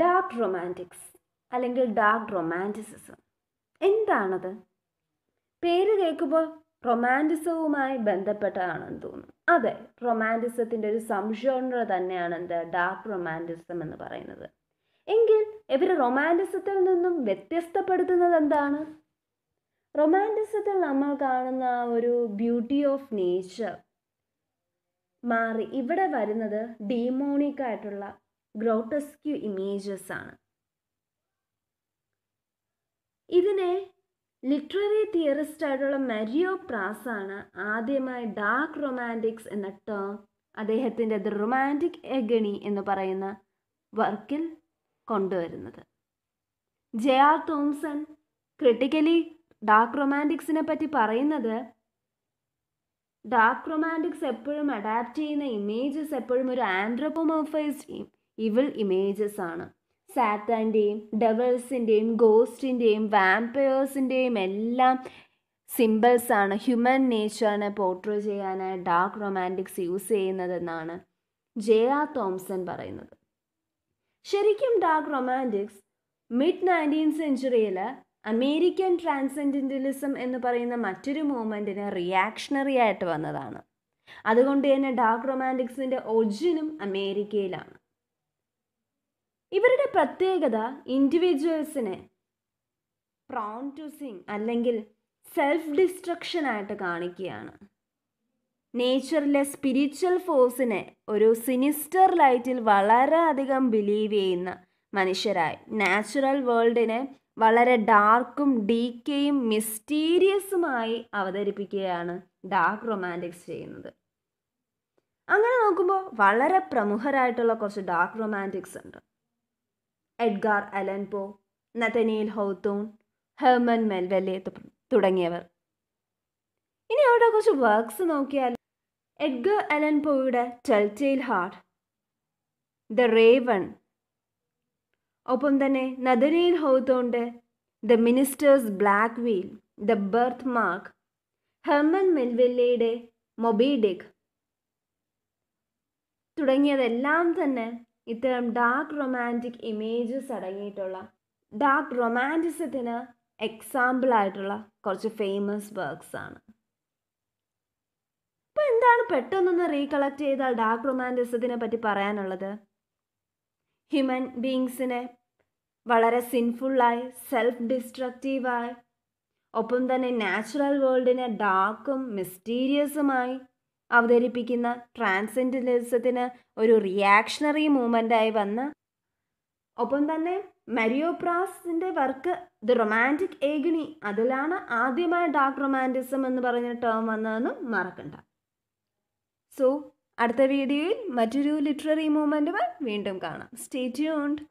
dark romantics അല്ലെങ്കിൽ dark romanticism എന്താണത് പേര് കേൾക്കുമ്പോൾ റൊമാൻറ്റിസവുമായി ബന്ധപ്പെട്ടതാണെന്ന് തോന്നുന്നു അതെ റൊമാൻറ്റിസത്തിൻ്റെ ഒരു സംശോണർ തന്നെയാണ് എന്ത് ഡാർക്ക് റൊമാൻറ്റിസം എന്ന് പറയുന്നത് എങ്കിൽ ഇവർ റൊമാൻറ്റിസത്തിൽ നിന്നും വ്യത്യസ്തപ്പെടുത്തുന്നത് എന്താണ് റൊമാൻറ്റിസത്തിൽ നമ്മൾ കാണുന്ന ആ ഒരു ബ്യൂട്ടി ഓഫ് നേച്ചർ മാറി ഇവിടെ വരുന്നത് ഡീമോണിക് ഗ്രോട്ടസ്ക്യൂ ഇമേജസ് ആണ് ഇതിനെ ലിറ്റററി തിയറിസ്റ്റ് ആയിട്ടുള്ള മരിയോ പ്രാസ് ആണ് ആദ്യമായി ഡാർക്ക് റൊമാൻറ്റിക്സ് എന്ന ടേം അദ്ദേഹത്തിൻ്റെ ദ റൊമാൻറ്റിക് എഗണി എന്ന് പറയുന്ന വർക്കിൽ കൊണ്ടുവരുന്നത് J R Thompson critically dark റൊമാൻറ്റിക്സിനെ പറ്റി പറയുന്നത് ഡാർക്ക് റൊമാൻറ്റിക്സ് എപ്പോഴും അഡാപ്റ്റ് ചെയ്യുന്ന ഇമേജസ് എപ്പോഴും ഒരു ആൻഡ്രോപോമോഫൈസ് ഇവിൾ ഇമേജസ് ആണ് സാറ്റാൻ്റെയും ഡെവൽസിൻ്റെയും ഗോസ്റ്റിൻ്റെയും വാമ്പയേഴ്സിൻ്റെയും എല്ലാം സിമ്പിൾസാണ് ഹ്യൂമൻ നേച്ചറിനെ പോർട്രേ ചെയ്യാനായി ഡാർക്ക് റൊമാൻറ്റിക്സ് യൂസ് ചെയ്യുന്നതെന്നാണ് ജെ ആർ തോംസൺ പറയുന്നത് ശരിക്കും ഡാർക്ക് റൊമാൻറ്റിക്സ് മിഡ് നയൻറ്റീൻ സെഞ്ചുറിയിൽ അമേരിക്കൻ ട്രാൻസെൻഡൻ്റലിസം എന്ന് പറയുന്ന മറ്റൊരു മൂവ്മെൻറ്റിന് റിയാക്ഷണറി ആയിട്ട് വന്നതാണ് അതുകൊണ്ട് തന്നെ ഡാർക്ക് റൊമാൻറ്റിക്സിൻ്റെ ഒറിജിനും അമേരിക്കയിലാണ് ഇവരുടെ പ്രത്യേകത ഇൻഡിവിജ്വൽസിനെ പ്രോൺ ടു സിങ് അല്ലെങ്കിൽ സെൽഫ് ഡിസ്ട്രക്ഷൻ ആയിട്ട് കാണിക്കുകയാണ് നേച്ചറിലെ സ്പിരിച്വൽ ഫോഴ്സിനെ ഒരു സിനിസ്റ്റർ ലൈറ്റിൽ വളരെയധികം ബിലീവ് ചെയ്യുന്ന മനുഷ്യരായി നാച്ചുറൽ വേൾഡിനെ വളരെ ഡാർക്കും ഡീക്കയും മിസ്റ്റീരിയസുമായി അവതരിപ്പിക്കുകയാണ് ഡാർക്ക് റൊമാൻറ്റിക്സ് ചെയ്യുന്നത് അങ്ങനെ നോക്കുമ്പോൾ വളരെ പ്രമുഖരായിട്ടുള്ള കുറച്ച് ഡാർക്ക് റൊമാൻറ്റിക്സ് ഉണ്ട് Edgar Allan Poe Nathaniel Hawthorne Herman Melville തുടങ്ങിയവർ ഇനി അവിടെ കുറച്ച് വർക്ക്സ് നോക്കിയാൽ എഡ്ഗർ അലൻപോയുടെ ചൽച്ചയിൽ ഹാർട്ട് ദ റേവൺ ഒപ്പം തന്നെ നദനയിൽ ഹൗത്തോണ്ട് the minister's black veil the birthmark Herman മെൽവെല്ലയുടെ മൊബിഡിക് തുടങ്ങിയതെല്ലാം തന്നെ ഇത്തരം ഡാർക്ക് റൊമാൻറ്റിക് ഇമേജസ് അടങ്ങിയിട്ടുള്ള ഡാർക്ക് റൊമാൻറ്റിസത്തിന് എക്സാമ്പിളായിട്ടുള്ള കുറച്ച് ഫേമസ് വർക്ക്സ് ആണ് ഇപ്പം എന്താണ് പെട്ടെന്നൊന്ന് റീകളക്ട് ചെയ്താൽ ഡാർക്ക് റൊമാൻറ്റിസത്തിനെ പറ്റി പറയാനുള്ളത് ഹ്യൂമൻ ബീങ്സിനെ വളരെ സിൻഫുള്ളായി സെൽഫ് ഡിസ്ട്രക്റ്റീവായി ഒപ്പം തന്നെ നാച്ചുറൽ വേൾഡിനെ ഡാർക്കും മിസ്റ്റീരിയസുമായി അവതരിപ്പിക്കുന്ന ട്രാൻസെൻഡലിസത്തിന് ഒരു റിയാക്ഷണറി മൂവ്മെൻ്റായി വന്ന ഒപ്പം തന്നെ മരിയോപ്രാസിൻ്റെ വർക്ക് ദി റൊമാൻറ്റിക് ഏഗിണി അതിലാണ് ആദ്യമായ ഡാർക്ക് റൊമാൻറ്റിസം എന്ന് പറഞ്ഞ ടേം വന്നതെന്നും മറക്കണ്ട സോ അടുത്ത വീഡിയോയിൽ മറ്റൊരു ലിറ്റററി മൂവ്മെൻറ്റുമായി വീണ്ടും കാണാം സ്റ്റേ ട്യൂൺഡ്